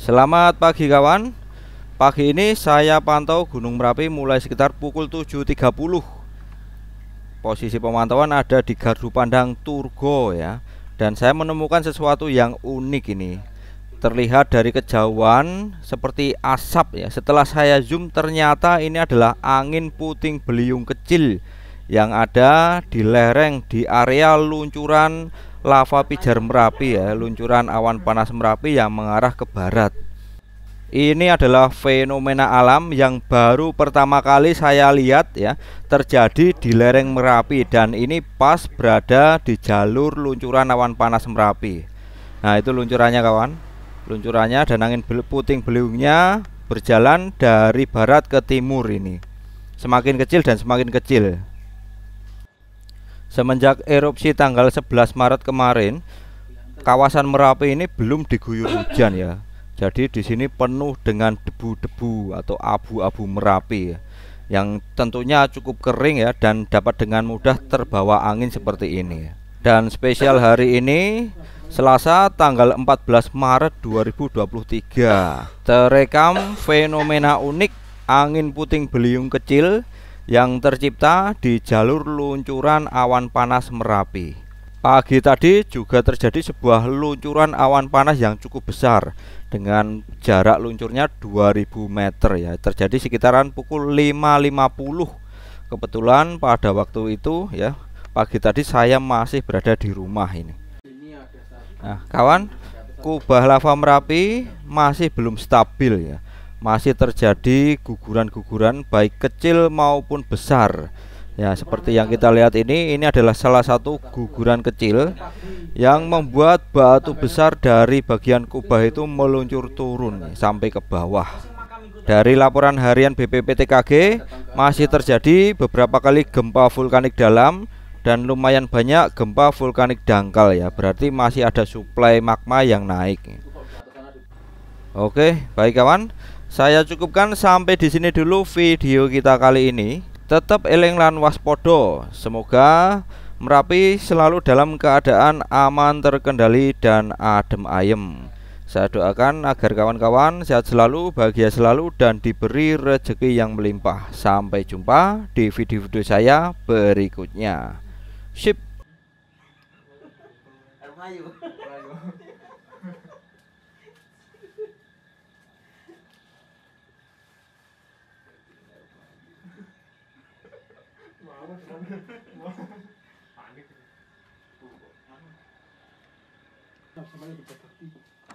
Selamat pagi kawan Pagi ini saya pantau Gunung Merapi mulai sekitar pukul 7.30 Posisi pemantauan ada di Gardu Pandang Turgo ya Dan saya menemukan sesuatu yang unik ini Terlihat dari kejauhan seperti asap ya Setelah saya zoom ternyata ini adalah angin puting beliung kecil Yang ada di lereng di area luncuran lava pijar Merapi ya, luncuran awan panas Merapi yang mengarah ke barat. Ini adalah fenomena alam yang baru pertama kali saya lihat ya terjadi di lereng Merapi dan ini pas berada di jalur luncuran awan panas Merapi. Nah, itu luncurannya kawan. Luncurannya dan angin puting beliungnya berjalan dari barat ke timur ini. Semakin kecil dan semakin kecil. Semenjak erupsi tanggal 11 Maret kemarin, kawasan Merapi ini belum diguyur hujan ya. Jadi di sini penuh dengan debu-debu atau abu-abu Merapi ya. yang tentunya cukup kering ya dan dapat dengan mudah terbawa angin seperti ini. Ya. Dan spesial hari ini Selasa tanggal 14 Maret 2023 terekam fenomena unik angin puting beliung kecil yang tercipta di jalur luncuran awan panas Merapi. Pagi tadi juga terjadi sebuah luncuran awan panas yang cukup besar dengan jarak luncurnya 2000 meter ya. Terjadi sekitaran pukul 5.50. Kebetulan pada waktu itu ya, pagi tadi saya masih berada di rumah ini. Nah, kawan, kubah lava Merapi masih belum stabil ya masih terjadi guguran-guguran baik kecil maupun besar. Ya, seperti yang kita lihat ini, ini adalah salah satu guguran kecil yang membuat batu besar dari bagian kubah itu meluncur turun sampai ke bawah. Dari laporan harian BPPTKG, masih terjadi beberapa kali gempa vulkanik dalam dan lumayan banyak gempa vulkanik dangkal ya. Berarti masih ada suplai magma yang naik. Oke, baik kawan. Saya cukupkan sampai di sini dulu video kita kali ini. Tetap eleng lan waspodo. Semoga Merapi selalu dalam keadaan aman, terkendali dan adem ayem. Saya doakan agar kawan-kawan sehat selalu, bahagia selalu dan diberi rezeki yang melimpah. Sampai jumpa di video-video saya berikutnya. Sip. पानी